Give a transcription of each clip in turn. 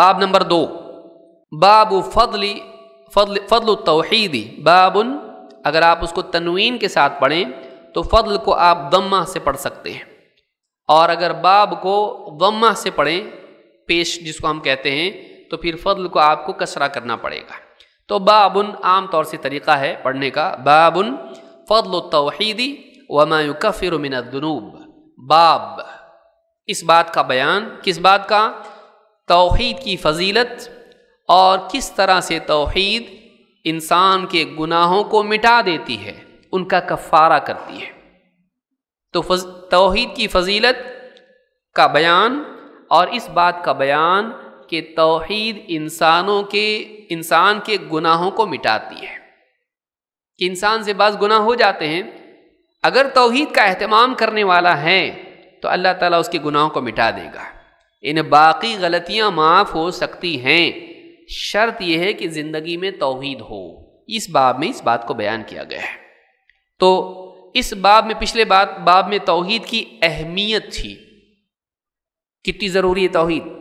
बाब नंबर दो बाब फदली फदल फदल तोहदी बाबुन अगर आप उसको तनवीन के साथ पढ़ें तो फ़दल को आप दम्मा से पढ़ सकते हैं और अगर बाब को दम्मा से पढ़ें पेश जिसको हम कहते हैं तो फिर फ़दल को आपको कसरा करना पड़ेगा तो बाबुन आम तौर से तरीक़ा है पढ़ने का बाबुन फ़दल तोहदी वमायुकफ़िर मिनदनूब बाब इस बात का बयान किस बात का तोहद की फजीलत और किस तरह से तोहद इंसान के गुनाहों को मिटा देती है उनका कफ़ारा करती है तो फज तोहद की फजीलत का बयान और इस बात का बयान कि तोहद इंसानों के इंसान के गुनाहों को मिटाती है कि इंसान से बस गुनाह हो जाते हैं अगर तोहद का अहतमाम करने वाला है तो अल्लाह ताला उसके गुनाहों को मिटा देगा इन बाकी गलतियां माफ़ हो सकती हैं शर्त यह है कि ज़िंदगी में तोहद हो इस बाब में इस बात को बयान किया गया है तो इस बाब में पिछले बात बाब में तोहद की अहमियत थी कितनी ज़रूरी है तोहद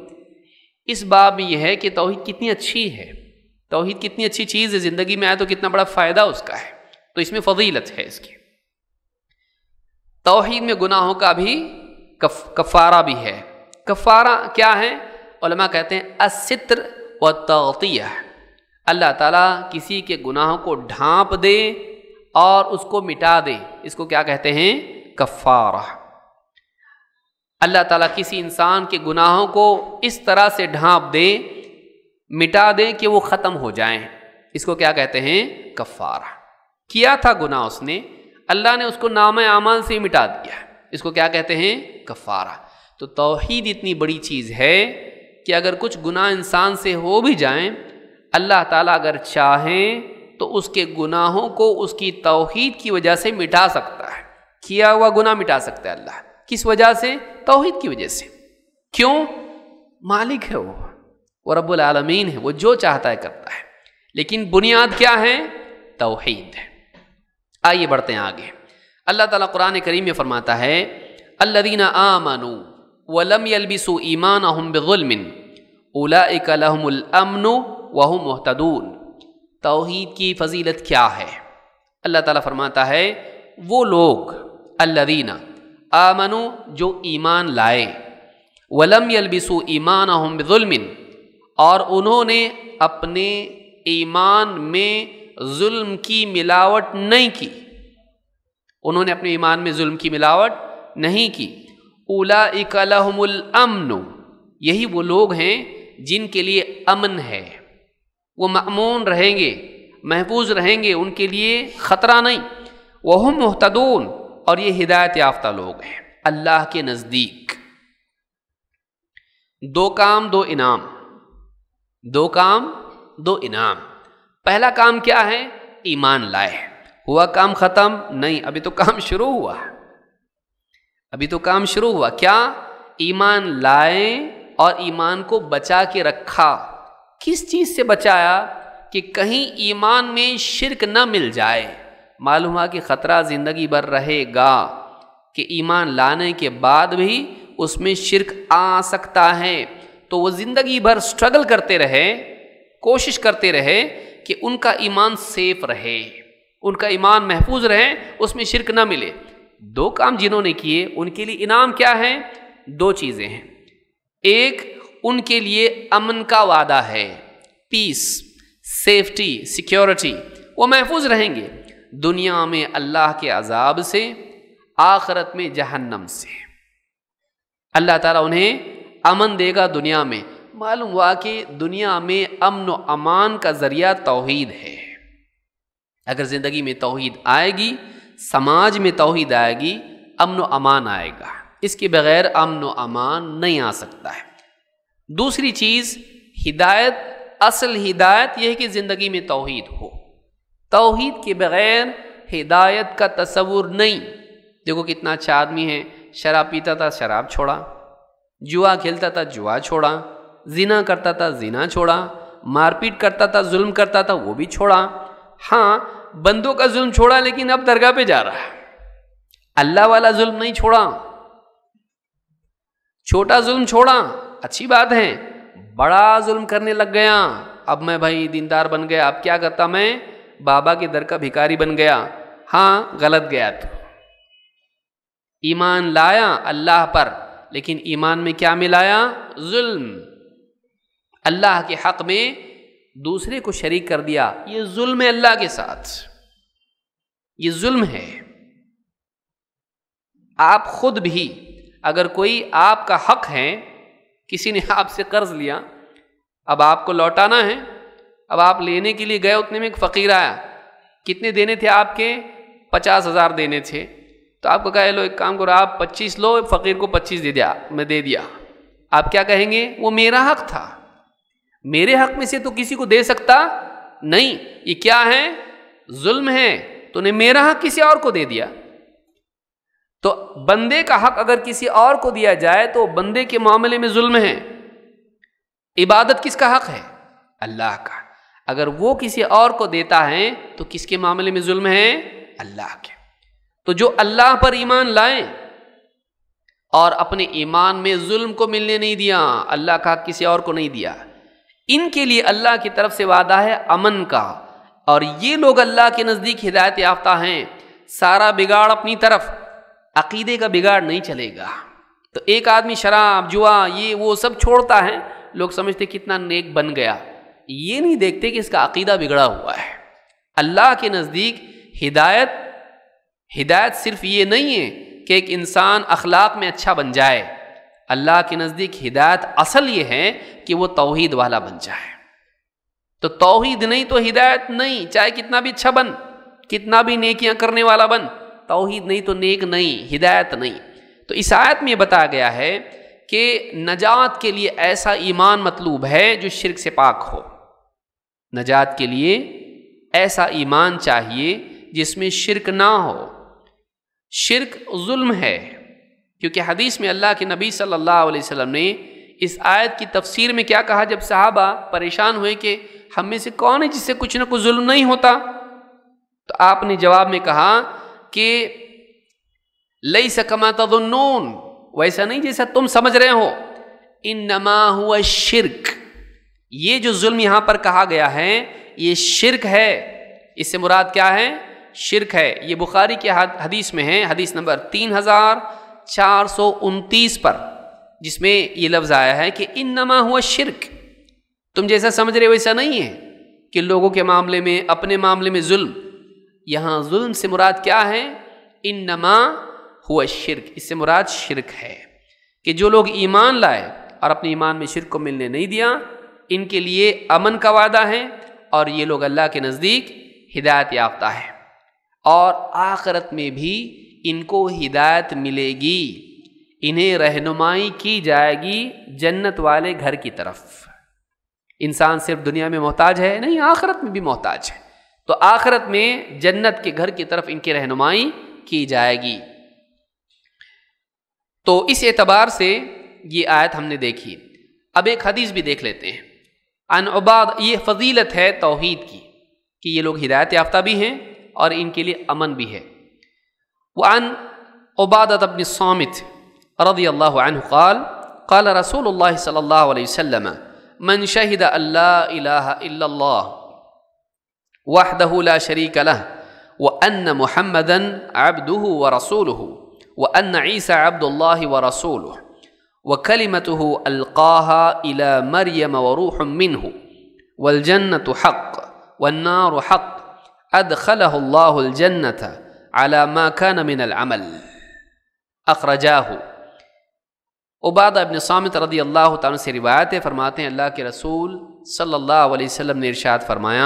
इस बाब में यह है कि तोहद कितनी अच्छी है तोहद कितनी अच्छी चीज़ है ज़िंदगी में आए तो कितना बड़ा फ़ायदा उसका है तो इसमें फजीलत है इसकी तोहद में गुनाहों का भी कफ, कफारा भी है कफ़ारा क्या है उलमा कहते हैं असित्र व तोतिया अल्लाह ताला किसी के गुनाहों को ढांप दे और उसको मिटा दे इसको क्या कहते हैं कफ़ारा अल्लाह ताला किसी इंसान के गुनाहों को इस तरह से ढांप दे मिटा दे कि वो ख़त्म हो जाएं इसको क्या कहते हैं कफ़ारा किया था गुनाह उसने अल्लाह ने उसको नाम आमान से मिटा दिया इसको क्या कहते हैं कफ़ारा तो तोहहीद इतनी बड़ी चीज़ है कि अगर कुछ गुनाह इंसान से हो भी जाएं अल्लाह ताला अगर चाहें तो उसके गुनाहों को उसकी तोहहीद की वजह से मिटा सकता है किया हुआ गुनाह मिटा सकता है अल्लाह किस वजह से तोहद की वजह से क्यों मालिक है वो वो रब्बुल आलमीन है वो जो चाहता है करता है लेकिन बुनियाद क्या है तोहहीद है आइए बढ़ते हैं आगे अल्लाह ताला कुरान करीम में फरमाता है अल्लादीना आमनू वलम यलबिसु ईमान अहम बिलमिन उलाकमन वह महतदून तोहद की फजीलत क्या है अल्लाह ताला फरमाता है वो लोग अल्लदीना आमनु जो ईमान लाए वलम यलबिसु ईमान अहम बिलमिन और उन्होंने अपने ईमान में जुल्म की मिलावट नहीं की उन्होंने अपने ईमान में जुल्म की मिलावट नहीं की उला इकलहमुल अमन यही वो लोग हैं जिनके लिए अमन है वो ममून रहेंगे महफूज रहेंगे उनके लिए ख़तरा नहीं वह महतदून और ये हिदायत याफ्ता लोग हैं अल्लाह के नज़दीक दो काम दो इनाम दो काम दो इनाम पहला काम क्या है ईमान लाए हुआ काम ख़त्म नहीं अभी तो काम शुरू हुआ है अभी तो काम शुरू हुआ क्या ईमान लाए और ईमान को बचा के रखा किस चीज़ से बचाया कि कहीं ईमान में शिरक न मिल जाए मालूम हुआ कि ख़तरा ज़िंदगी भर रहेगा कि ईमान लाने के बाद भी उसमें शिरक आ सकता है तो वो ज़िंदगी भर स्ट्रगल करते रहे कोशिश करते रहे कि उनका ईमान सेफ रहे उनका ईमान महफूज रहे उसमें शिरक ना मिले दो काम जिन्होंने किए उनके लिए इनाम क्या है दो चीज़ें हैं एक उनके लिए अमन का वादा है पीस सेफ्टी सिक्योरिटी वो महफूज रहेंगे दुनिया में अल्लाह के अजाब से आखरत में जहन्नम से अल्लाह ताला उन्हें अमन देगा दुनिया में मालूम हुआ कि दुनिया में अमन व अमान का ज़रिया तोहद है अगर ज़िंदगी में तोहद आएगी समाज में तोहद आएगी अमन अमान आएगा इसके बगैर अमन अमान नहीं आ सकता है दूसरी चीज़ हिदायत असल हिदायत यह है कि ज़िंदगी में तोहद हो तोहद के बगैर हिदायत का तस्वुर नहीं देखो कितना अच्छा आदमी है शराब पीता था शराब छोड़ा जुआ खेलता था जुआ छोड़ा जिना करता था जिना छोड़ा मारपीट करता था जुल्म करता था वो भी छोड़ा हाँ बंदों का जुल्म छोड़ा लेकिन अब दरगाह पे जा रहा है अल्लाह वाला जुल्म नहीं छोड़ा छोटा जुल्म छोड़ा अच्छी बात है बड़ा जुल्म करने लग गया अब मैं भाई दीनदार बन गया अब क्या करता मैं बाबा के दर का भिकारी बन गया हाँ गलत गया तो ईमान लाया अल्लाह पर लेकिन ईमान में क्या मिलाया जुल्म अल्लाह के हक में दूसरे को शरीक कर दिया ये जुल्म है अल्लाह के साथ ये जुल्म है आप खुद भी अगर कोई आपका हक है किसी ने आपसे कर्ज लिया अब आपको लौटाना है अब आप लेने के लिए गए उतने में एक फ़कीर आया कितने देने थे आपके पचास हज़ार देने थे तो आपको कहा लो एक काम करो आप पच्चीस लो फ़कीर को पच्चीस दे दिया मैं दे दिया आप क्या कहेंगे वो मेरा हक था मेरे हक में से तो किसी को दे सकता नहीं ये क्या है जुल्म है ने मेरा हक किसी और को दे दिया तो बंदे का हक अगर किसी और को दिया जाए तो बंदे के मामले में जुल्म है इबादत किसका हक है अल्लाह का अगर वो किसी और को देता है तो किसके मामले में जुल्म है अल्लाह के तो जो अल्लाह पर ईमान लाए और अपने ईमान में जुल्म को मिलने नहीं दिया अल्लाह का किसी और को नहीं दिया इनके लिए अल्लाह की तरफ से वादा है अमन का और ये लोग अल्लाह के नज़दीक हिदायत याफ्ता हैं सारा बिगाड़ अपनी तरफ अकीदे का बिगाड़ नहीं चलेगा तो एक आदमी शराब जुआ ये वो सब छोड़ता है लोग समझते कितना नेक बन गया ये नहीं देखते कि इसका अकीदा बिगड़ा हुआ है अल्लाह के नज़दीक हिदायत हिदायत सिर्फ ये नहीं है कि एक इंसान अखलाक में अच्छा बन जाए अल्लाह के नज़दीक हिदायत असल ये है कि वो तोहद वाला बन जाए तो तोहद नहीं तो हिदायत नहीं चाहे कितना भी अच्छा बन कितना भी नेकियां करने वाला बन तोहद नहीं तो नेक नहीं हिदायत नहीं तो इस आयत में बताया गया है कि नजात के लिए ऐसा ईमान मतलूब है जो शिरक से पाक हो नजात के लिए ऐसा ईमान चाहिए जिसमें शिरक ना हो शिरक जुल्म है क्योंकि हदीस में अल्लाह के नबी सल्लल्लाहु अलैहि वसल्लम ने इस आयत की तफसीर में क्या कहा जब साहबा परेशान हुए कि हम में से कौन है जिससे कुछ ना कुछ जुल्म नहीं होता तो आपने जवाब में कहा कि लई सकमा तदनून वैसा नहीं जैसा तुम समझ रहे हो इन नमा हुआ शिरक ये जो जुल्म यहाँ पर कहा गया है ये शिरक है इससे मुराद क्या है शिरक है ये बुखारी के हदीस में है हदीस नंबर तीन हज़ार चार सौ उनतीस पर जिसमें ये लफ्ज़ आया है कि इन नमा हुआ शिरक तुम जैसा समझ रहे हो वैसा नहीं है कि लोगों के मामले में अपने मामले में जुल्म यहाँ जुल्म से मुराद क्या है इन नमा हुआ शिरक इससे मुराद शिरक है कि जो लोग ईमान लाए और अपने ईमान में शिरक को मिलने नहीं दिया इनके लिए अमन का वादा है और ये लोग अल्लाह के नज़दीक हिदायत याफ्ता है और आखरत में भी इनको हिदायत मिलेगी इन्हें रहनुमाई की जाएगी जन्नत वाले घर की तरफ इंसान सिर्फ दुनिया में मोहताज है नहीं आखरत में भी मोहताज है तो आखरत में जन्नत के घर की तरफ इनकी रहनुमाई की जाएगी तो इस एतबार से ये आयत हमने देखी अब एक हदीस भी देख लेते हैं अनबाद ये फजीलत है तोहद की कि ये लोग हिदायत याफ्ता भी हैं और इनके लिए अमन भी है وعن عبادة بن الصامت رضي الله عنه قال قال رسول الله صلى الله عليه وسلم من شهد أن لا إله إلا الله وحده لا شريك له وأن محمدا عبده ورسوله وأن عيسى عبد الله ورسوله وكلمته ألقاها إلى مريم وروح منه والجنة حق والنار حق أدخله الله الجنة अला मा खान मिन अमल अखरजाह उबाद अबन सामत रदी अल्लाह तन से रिवायत फरमाते हैं अल्लाह के रसूल सल्लल्लाहु अलैहि वसल्लम ने इरशाद फरमाया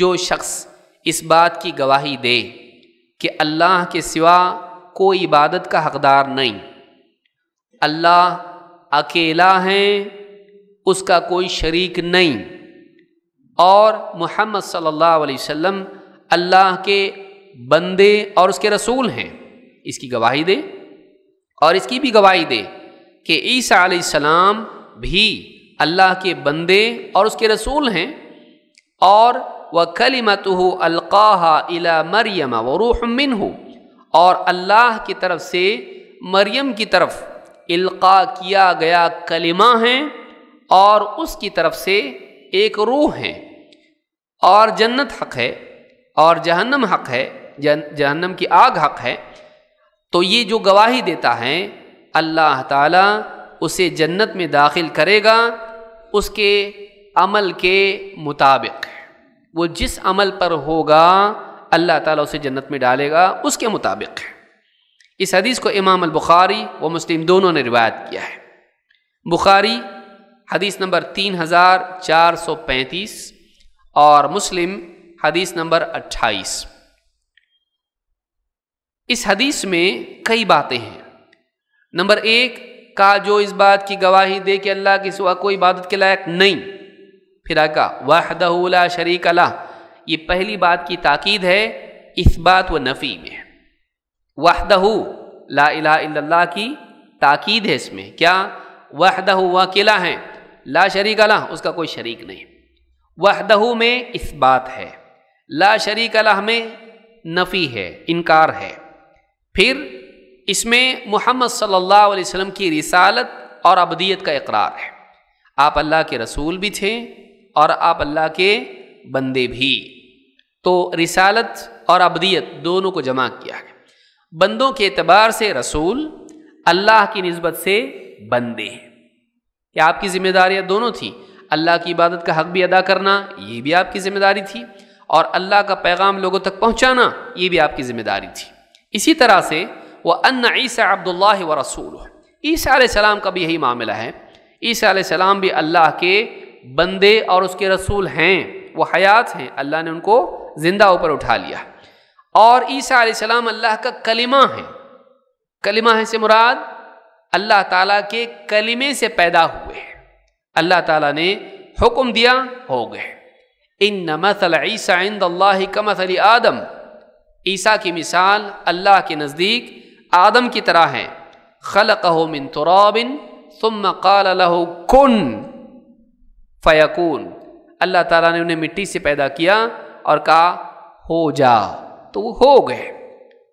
जो शख्स इस बात की गवाही दे कि अल्लाह के सिवा कोई इबादत का हकदार नहीं अल्लाह अकेला हैं उसका कोई शरीक नहीं और मोहम्मद सल्लल्लाहु अलैहि वसल्लम अल्लाह के बंदे और उसके रसूल हैं इसकी गवाही दे और इसकी भी गवाही दे कि ईसा सलाम भी अल्लाह के बंदे और उसके रसूल हैं और व कलीमत अल्का इला मरियम व रूहमिन हो और अल्लाह की तरफ से मरियम की तरफ इल्का किया गया कलिमा है और उसकी तरफ से एक रूह है और जन्नत हक है और जहन्नम हक है जहन्नम की आग हक है तो ये जो गवाही देता है अल्लाह ताला उसे जन्नत में दाखिल करेगा उसके अमल के मुताबिक वो जिस अमल पर होगा अल्लाह ताला उसे जन्नत में डालेगा उसके मुताबिक इस हदीस को इमाम बुखारी व मुस्लिम दोनों ने रिवायत किया है बुखारी हदीस नंबर तीन हज़ार चार सौ पैंतीस और मुस्लिम हदीस नंबर अट्ठाईस इस हदीस में कई बातें हैं नंबर एक का जो इस बात की गवाही दे कि अल्लाह की सुबह कोई इबादत के लायक नहीं फिर आका वाह शरीक अला ये पहली बात की ताकीद है इस बात व नफ़ी में वाहदहू ला इला की ताकीद है इसमें क्या वाहदह वकीला है ला शरीक अला उसका कोई शरीक नहीं वाहदहू में इस बात है ला शरीक अला में नफ़ी है इनकार है फिर इसमें मोहम्मद सल्लल्लाहु अलैहि वसल्लम की रिसालत और अबदियत का इकरार है आप अल्लाह के रसूल भी थे और आप अल्लाह के बंदे भी तो रिसालत और अबदियत दोनों को जमा किया है बंदों के अतबार से रसूल अल्लाह की नस्बत से बंदे हैं क्या आपकी जिम्मेदारियाँ दोनों थी अल्लाह की इबादत का हक भी अदा करना ये भी आपकी ज़िम्मेदारी थी और अल्लाह का पैगाम लोगों तक पहुँचाना ये भी आपकी ज़िम्मेदारी थी इसी तरह से वह अन ईसा अब्दुल्ला व रसूल ईसा सलाम का भी यही मामला है ईसा सलाम भी अल्लाह के बंदे और उसके रसूल हैं वो हयात हैं अल्लाह ने उनको ज़िंदा ऊपर उठा लिया और ईसा सलाम अल्लाह का कलिमा है कलिमा है से मुराद अल्लाह ताला के कलिमे से पैदा हुए अल्लाह ताला ने हुक्म दिया हो गए इन मसल ईसा इंद अल्लाह आदम ईसा की मिसाल अल्लाह के नज़दीक आदम की तरह है कहो मिन तुराबिन सुम काल कन फ़यकून अल्लाह ताला ने उन्हें मिट्टी से पैदा किया और कहा हो जा तो वो हो गए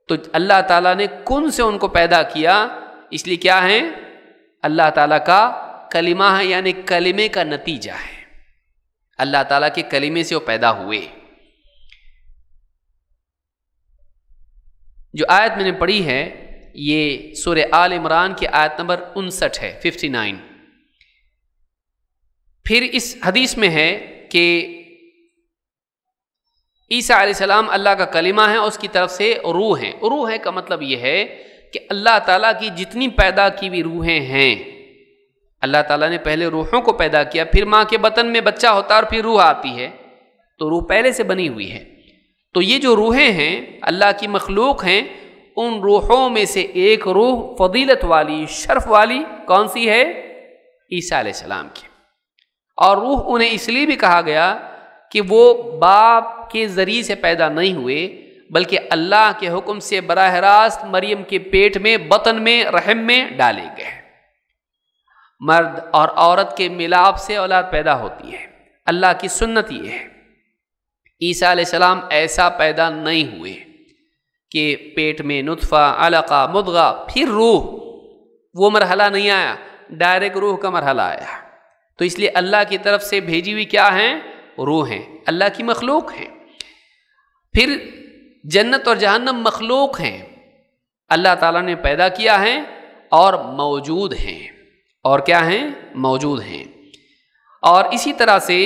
तो अल्लाह ताला ने कुन से उनको पैदा किया इसलिए क्या है अल्लाह ताला का कलिमा है यानी कलिमे का नतीजा है अल्लाह ताला के कलिमे से वो पैदा हुए जो आयत मैंने पढ़ी है ये सूर आल इमरान की आयत नंबर उनसठ है 59 फिर इस हदीस में है कि ईसा सलाम अल्लाह का कलिमा है और उसकी तरफ से रूह है रूह है का मतलब ये है कि अल्लाह ताला की जितनी पैदा की हुई रूहें हैं अल्लाह ताला ने पहले रूहों को पैदा किया फिर माँ के बतन में बच्चा होता है और फिर रूह आती है तो रूह पहले से बनी हुई है तो ये जो रूहें हैं अल्लाह की मखलूक हैं उन रूहों में से एक रूह फजीलत वाली शर्फ वाली कौन सी है ईसा सलाम की और रूह उन्हें इसलिए भी कहा गया कि वो बाप के ज़रिए से पैदा नहीं हुए बल्कि अल्लाह के हुक्म से बरह रास्त मरियम के पेट में बतन में रहम में डाले गए मर्द और औरत के मिलाप से औलाद पैदा होती है अल्लाह की सुन्नत ये है ईसा सलाम ऐसा पैदा नहीं हुए कि पेट में नुतफ़ा अलका मुदगा फिर रूह वो मरहला नहीं आया डायरेक्ट रूह का मरहला आया तो इसलिए अल्लाह की तरफ से भेजी हुई क्या हैं रूह हैं अल्लाह की मखलूक हैं फिर जन्नत और जहन्नम मखलूक हैं अल्लाह ताला ने पैदा किया है और मौजूद हैं और क्या हैं मौजूद हैं और इसी तरह से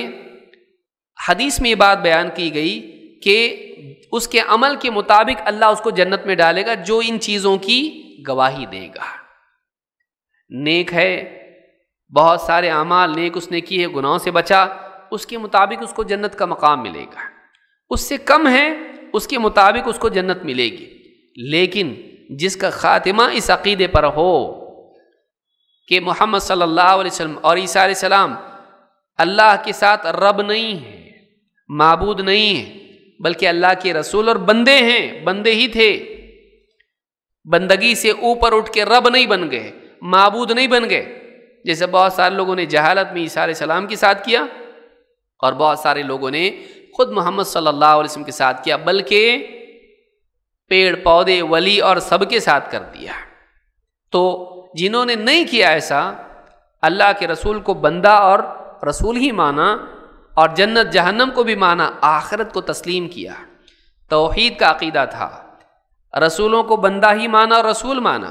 हदीस में ये बात बयान की गई कि उसके अमल के मुताबिक अल्लाह उसको जन्नत में डालेगा जो इन चीज़ों की गवाही देगा नेक है बहुत सारे अमाल नेक उसने किए गुनाहों से बचा उसके मुताबिक उसको जन्नत का मकाम मिलेगा उससे कम है उसके मुताबिक उसको जन्नत मिलेगी लेकिन जिसका ख़ात्मा इस अकीदे पर हो कि मोहम्मद सल्लल्लाहु अलैहि वसल्लम और ईसा सलाम अल्लाह के साथ रब नहीं है मबूद नहीं है बल्कि अल्लाह के रसूल और बंदे हैं बंदे ही थे बंदगी से ऊपर उठ के रब नहीं बन गए मबूद नहीं बन गए जैसे बहुत सारे लोगों ने जहालत में ईसा सलाम के साथ किया और बहुत सारे लोगों ने खुद मोहम्मद सल्लल्लाहु अलैहि वसल्लम के साथ किया बल्कि पेड़ पौधे वली और सब के साथ कर दिया तो जिन्होंने नहीं किया ऐसा अल्लाह के रसूल को बंदा और रसूल ही माना और जन्नत जहन्नम को भी माना आखरत को तस्लीम किया तोहद का अकीदा था रसूलों को बंदा ही माना और रसूल माना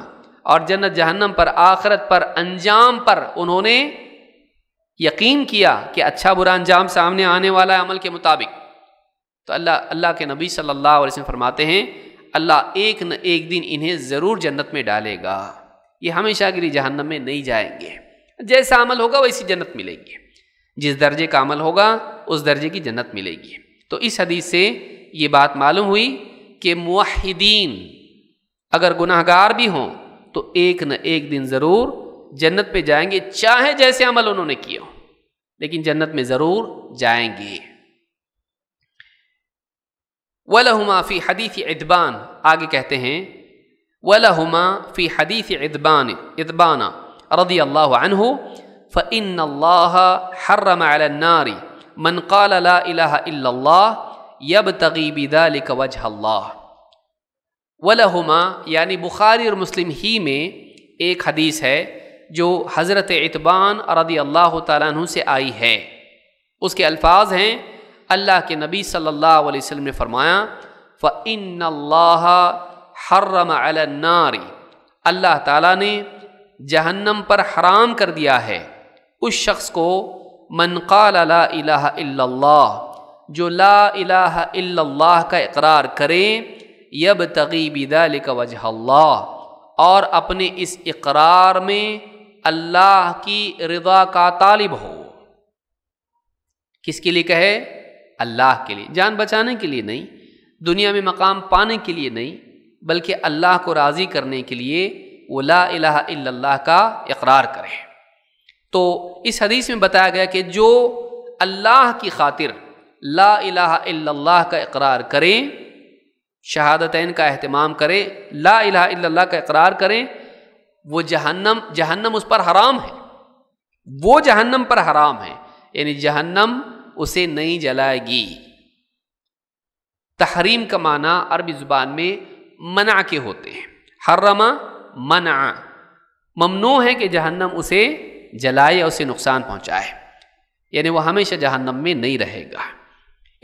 और जन्नत जहन्नम पर आखरत पर अंजाम पर उन्होंने यकीन किया कि अच्छा बुरा अंजाम सामने आने वाला है अमल के मुताबिक तो अल्लाह अल्लाह के नबी सल्लल्लाहु अलैहि वसल्लम फरमाते हैं अल्लाह एक न एक दिन इन्हें ज़रूर जन्नत में डालेगा ये हमेशा के लिए जहन्नम में नहीं जाएंगे जैसा अमल होगा वैसी जन्नत मिलेगी जिस दर्जे का अमल होगा उस दर्जे की जन्नत मिलेगी तो इस हदीस से ये बात मालूम हुई कि मुहिदीन अगर गुनाहगार भी हों तो एक न एक दिन ज़रूर जन्नत पे जाएंगे चाहे जैसे अमल उन्होंने किया हो लेकिन जन्नत में ज़रूर जाएंगे वलहुमा फ़ी हदीफ़ इदबान आगे कहते हैं वलहुमा फ़ी हदीफ़ इदबान इदबाना रदी अल्लाह फ़िन हर्रमारी मन काल ला यब तगीबिदालिक वजह वलहुमा यानी बुखारी और मुस्लिम ही में एक हदीस है जो हज़रत इतबान रदी अल्लाह तु से आई है उसके अल्फाज हैं अल्लाह के नबी सल्लल्लाहु अलैहि वसल्लम ने फरमाया फ़िन हर्रम नारी अल्लाह ताला ने जहन्नम पर हराम कर दिया है उस शख्स को मनक़ाल ला जो ला अल्लाह का इकरार करें यब तगीबिदाल का वजह और अपने इस इकरार में अल्लाह की रजा का तालिब हो किसके लिए कहे अल्लाह के लिए जान बचाने के लिए नहीं दुनिया में मकाम पाने के लिए नहीं बल्कि अल्लाह को राज़ी करने के लिए वो ला अल्लाह का इकरार करें तो इस हदीस में बताया गया कि जो अल्लाह की खातिर ला इलाहा का इकरार करें शहादतन का अहतमाम करें ला इलाहा का इकरार करें वो जहन्नम जहन्नम उस पर हराम है वो जहन्नम पर हराम है यानी जहन्नम उसे नहीं जलाएगी तहरीम का माना अरबी ज़ुबान में मना के होते हैं हर्रमा मना ममनू है कि जहन्नम उसे जलाए और उसे नुकसान पहुँचाए यानी वह हमेशा जहन्नम में नहीं रहेगा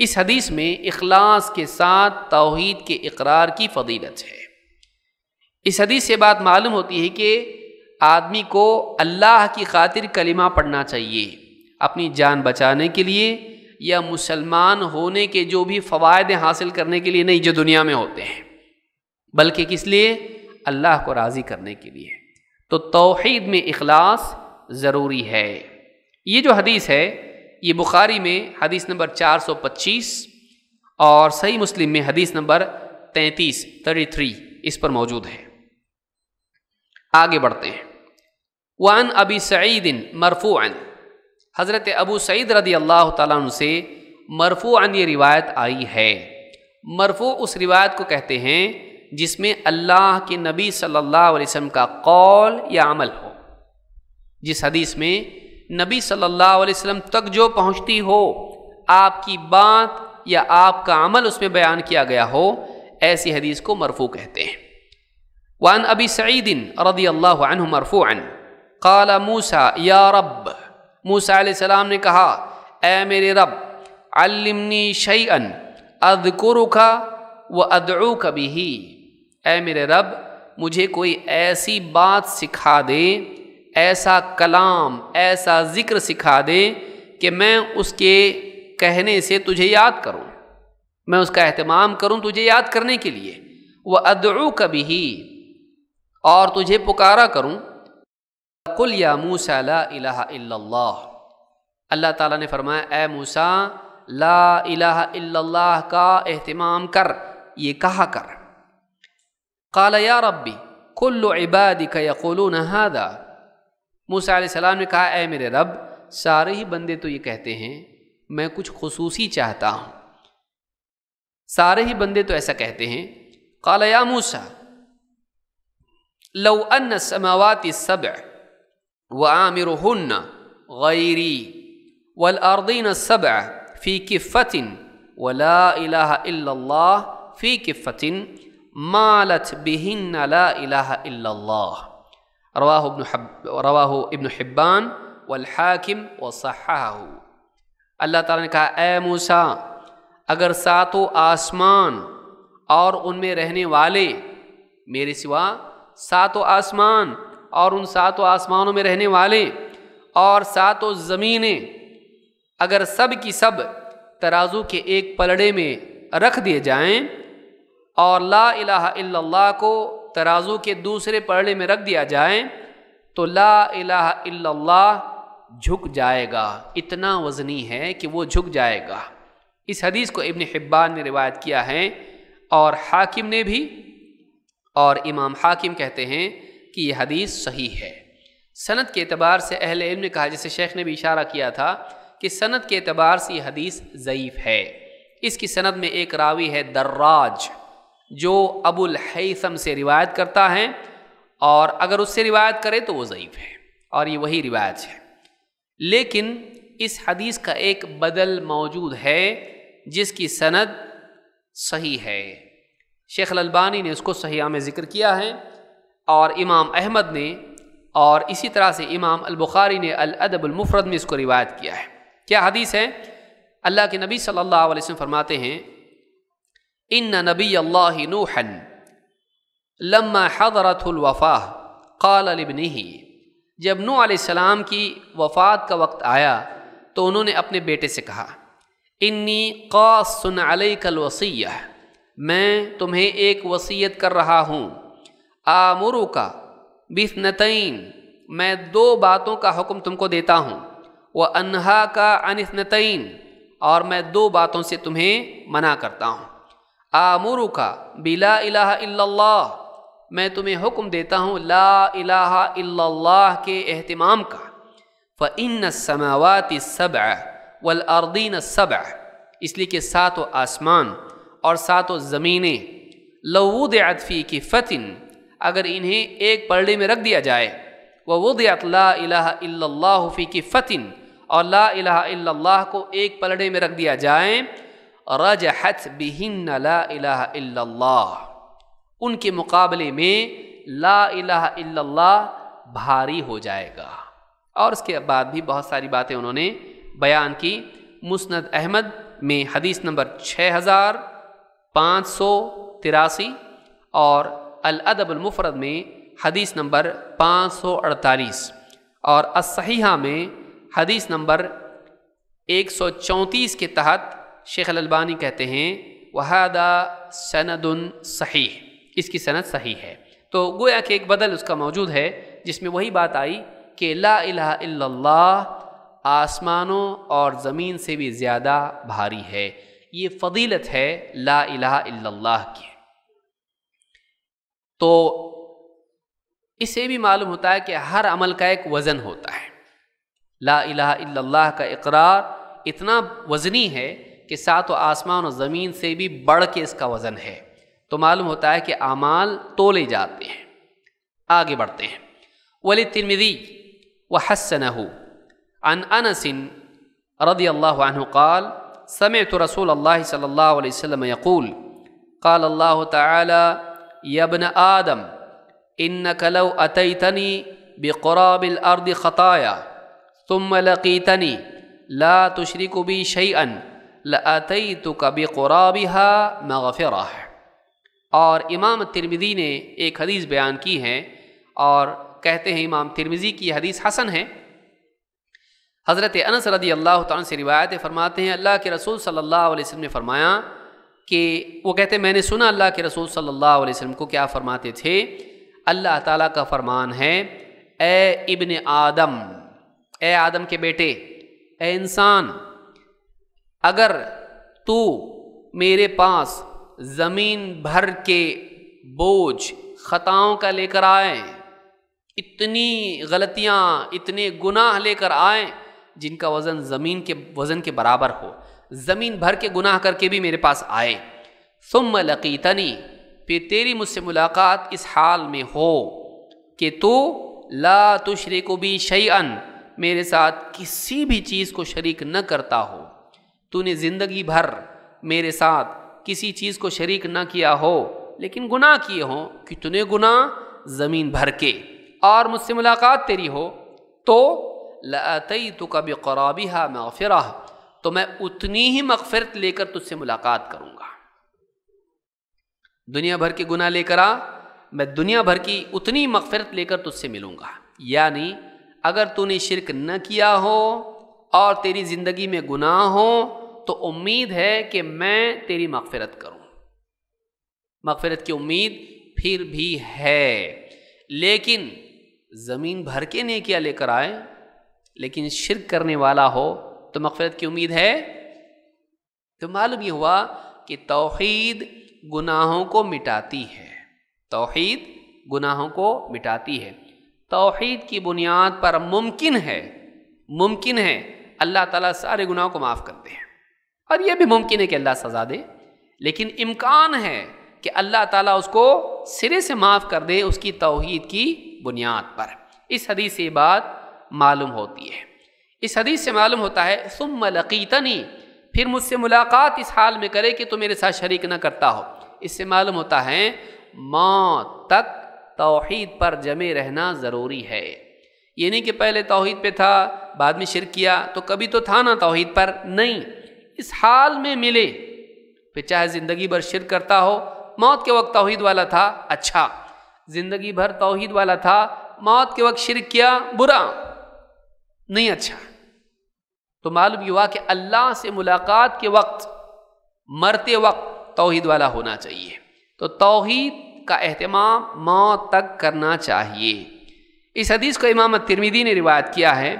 इस हदीस में अखलास के साथ तोहद के इकरार की फजीलत है इस हदीस से बात मालूम होती है कि आदमी को अल्लाह की खातिर कलिमा पढ़ना चाहिए अपनी जान बचाने के लिए या मुसलमान होने के जो भी फ़वाद हासिल करने के लिए नहीं जो दुनिया में होते हैं बल्कि किस लिए अल्लाह को राज़ी करने के लिए तो तोहद में अखलास ज़रूरी है ये जो हदीस है ये बुखारी में हदीस नंबर 425 और सही मुस्लिम में हदीस नंबर 33 33 इस पर मौजूद है आगे बढ़ते हैं वन अबी सईदिन मरफून हज़रत अबू सईद रदी अल्लाह तन से मरफून ये रिवायत आई है मरफू उस रिवायत को कहते हैं जिसमें अल्लाह के नबी सल्लल्लाहु अलैहि वसल्लम का कौल या अमल हो जिस हदीस में नबी सल्लल्लाहु अलैहि वसल्लम तक जो पहुंचती हो आपकी बात या आपका अमल उसमें बयान किया गया हो ऐसी हदीस को मरफू कहते हैं वान अबी सईदिन रदी अल्लाह मरफू अन काला मूसा या रब मूसा सलाम ने कहा ए मेरे रब अल्लमनी शैअन अदकुरु का व अदरु कभी ही ए मेरे रब मुझे कोई ऐसी बात सिखा दे ऐसा कलाम ऐसा ज़िक्र सिखा दे कि मैं उसके कहने से तुझे याद करूं मैं उसका अहतमाम करूं तुझे याद करने के लिए वह अदरू कभी ही और तुझे पुकारा करूं कुल या मूसा ला अल्लाह ताला ने फरमाया ए मूसा ला इलाहा का अहतमाम कर ये कहा कर काला या रब्बी कुल्लु इबादिका यकुलू नहादा मूसा सलाम ने कहा ए मेरे रब सारे ही बंदे तो ये कहते हैं मैं कुछ खसूसी चाहता हूँ सारे ही बंदे तो ऐसा कहते हैं कलया मूसा लव अन समावाति सब व आमिर गैरी वल अर्दीन सब फ़ी किफ़तिन वला इला फ़ी फ़तिन मालत बिहिन ला रवाह इब्न हब रवाह इब्न हिब्बान वलहाकिम व सहाह अल्लाह ताला ने कहा ए मूसा अगर सातों आसमान और उनमें रहने वाले मेरे सिवा सातों आसमान और उन सातों आसमानों में रहने वाले और सातों ज़मीनें अगर सब की सब तराजू के एक पलड़े में रख दिए जाएं और ला इलाहा इल्लल्लाह को तराजू के दूसरे पर्ड़े में रख दिया जाए तो ला झुक जाएगा इतना वज़नी है कि वो झुक जाएगा इस हदीस को इब्न हिब्बान ने रिवायत किया है और हाकिम ने भी और इमाम हाकिम कहते हैं कि यह हदीस सही है सनत के अतबार से अहल इल्म ने कहा जैसे शेख ने भी इशारा किया था कि सनत के अतबार से यह हदीस ज़यीफ़ है इसकी सनत में एक रावी है दर्राज जो अबुल हैसम से रिवायत करता है और अगर उससे रिवायत करे तो वो ज़यीफ़ है और ये वही रिवायत है लेकिन इस हदीस का एक बदल मौजूद है जिसकी सनद सही है शेख अलबानी ने उसको सही में ज़िक्र किया है और इमाम अहमद ने और इसी तरह से इमाम अलबुखारी ने अलअदबुलमफ़रद में इसको रिवायत किया है क्या हदीस है अल्लाह के नबी सल्लल्लाहु अलैहि वसल्लम फरमाते हैं इन नबी अल्लाह नूहन लम्मा हजरतुलवफ़ा काल लिबनी जब नू आसमाम की वफ़ात का वक्त आया तो उन्होंने अपने बेटे से कहा इन्नी कासन अलकल वसीय मैं तुम्हें एक वसीयत कर रहा हूँ आमुरु का बिसनतैन मैं दो बातों का हुक्म तुमको देता हूँ व अनहा का अनसनतैन और मैं दो बातों से तुम्हें मना करता हूँ आमुरु का बिला इला मैं तुम्हें हुक्म देता हूँ ला इला के अहतमाम का इन समावती सब वल अरदीन सब इसलिए कि व आसमान और सात ज़मीनें लवूद अदफ़ी की फ़तिन अगर इन्हें एक पर्डे में रख दिया जाए व वुदयात ला की फ़तिन और ला इलाह को एक पलड़े में रख दिया जाए रजहत बिहिन उनके मुकाबले में ला इल्लल्लाह भारी हो जाएगा और उसके बाद भी बहुत सारी बातें उन्होंने बयान की मुस्ंद अहमद में हदीस नंबर छः हज़ार पाँच सौ तिरासी और अलअदबुलमफरद में हदीस नंबर पाँच सौ अड़तालीस और असहीहा में हदीस नंबर एक सौ चौंतीस के तहत शेख अलबानी कहते हैं वहादा सनदन सही इसकी सनद सही है तो गोया कि एक बदल उसका मौजूद है जिसमें वही बात आई कि ला इल्लल्लाह आसमानों और ज़मीन से भी ज़्यादा भारी है ये फ़दीलत है ला इल्लल्लाह की तो इसे भी मालूम होता है कि हर अमल का एक वज़न होता है ला इल्लल्लाह का इकरार इतना वज़नी है कि सात व आसमान और ज़मीन से भी बढ़ के इसका वज़न है तो मालूम होता है कि आमाल तोले जाते हैं आगे बढ़ते हैं वली तिरमिदी व हसन अन अनसिन रदी अल्लाह काल समय तो रसूल अल्लाह सल्ला वसम यकूल काल अल्लाह तबन आदम इन कलव अतनी बेक़राबिल अर्द ख़ताया ثم لقيتني لا تشرك بي شيئا लई तो कब क़ुराबिहा मगफ़रा और इमाम तिरमिज़ी ने एक हदीस बयान की है और कहते हैं इमाम तिरमिज़ी की हदीस हसन है हज़रत अनस रदी अल्लाह तन से रिवायत फरमाते हैं अल्लाह के रसूल सल्ला अलैहि ने फरमाया कि वो कहते मैंने सुना अल्लाह के रसूल सल्ला अलैहि को क्या फरमाते थे अल्लाह ताली का फरमान है ए इबन आदम ए आदम के बेटे ए इंसान अगर तू मेरे पास ज़मीन भर के बोझ ख़ताओं का लेकर आए इतनी गलतियाँ इतने गुनाह लेकर आए जिनका वज़न ज़मीन के वज़न के बराबर हो ज़मीन भर के गुनाह करके भी मेरे पास आए सुम लकीतनी फिर तेरी मुझसे मुलाकात इस हाल में हो कि तू तो ला तुशरे को भी शैअन मेरे साथ किसी भी चीज़ को शरीक न करता हो तूने ज़िंदगी भर मेरे साथ किसी चीज़ को शरीक ना किया हो लेकिन गुनाह किए कि कितने गुनाह ज़मीन भर के और मुझसे मुलाकात तेरी हो तो लतई तो कभी कराबी हा मगफ़िरा तो मैं उतनी ही मगफ़रत लेकर तुझसे मुलाकात करूँगा दुनिया भर के गुनाह लेकर आ मैं दुनिया भर की उतनी मगफ़रत लेकर तुझसे मिलूँगा यानी अगर तूने शिरक न किया हो और तेरी ज़िंदगी में गुनाह हो तो उम्मीद है कि मैं तेरी मगफरत करूं मगफरत की उम्मीद फिर भी है लेकिन ज़मीन भर के नहीं किया लेकर आए लेकिन शिरक करने वाला हो तो मगफरत की उम्मीद है तो मालूम ये हुआ कि तोहद गुनाहों को मिटाती है तोहीद गुनाहों को मिटाती है तोहद की बुनियाद पर मुमकिन है मुमकिन है अल्लाह ताला सारे गुनाहों को माफ़ करते हैं और यह भी मुमकिन है कि अल्लाह सज़ा दे लेकिन इम्कान है कि अल्लाह ताला उसको सिरे से माफ़ कर दे उसकी तोहद की बुनियाद पर इस हदीस से बात मालूम होती है इस हदीस से मालूम होता है सुम लकीतनी फिर मुझसे मुलाकात इस हाल में करे कि तू मेरे साथ शरीक ना करता हो इससे मालूम होता है मौत तक तोहद पर जमे रहना ज़रूरी है ये नहीं कि पहले तोहद पर था बाद में शिर किया तो कभी तो था ना तोहद पर नहीं इस हाल में मिले फिर चाहे ज़िंदगी भर शिर करता हो मौत के वक्त तोहद वाला था अच्छा ज़िंदगी भर तोहद वाला था मौत के वक्त शिर किया बुरा नहीं अच्छा तो मालूम हुआ कि अल्लाह से मुलाकात के वक्त मरते वक्त तोहद वाला होना चाहिए तो तोहद का अहतमाम मौत तक करना चाहिए इस हदीस को इमाम तिरमिदी ने रिवायत किया है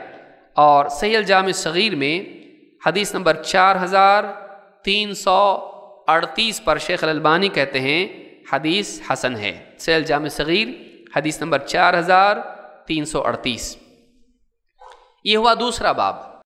और सैल जाम सग़ीर में हदीस नंबर चार हज़ार तीन सौ अड़तीस पर शेख अलबानी कहते हैं हदीस हसन है सैल जाम सग़ीर हदीस नंबर चार हज़ार तीन सौ अड़तीस ये हुआ दूसरा बाब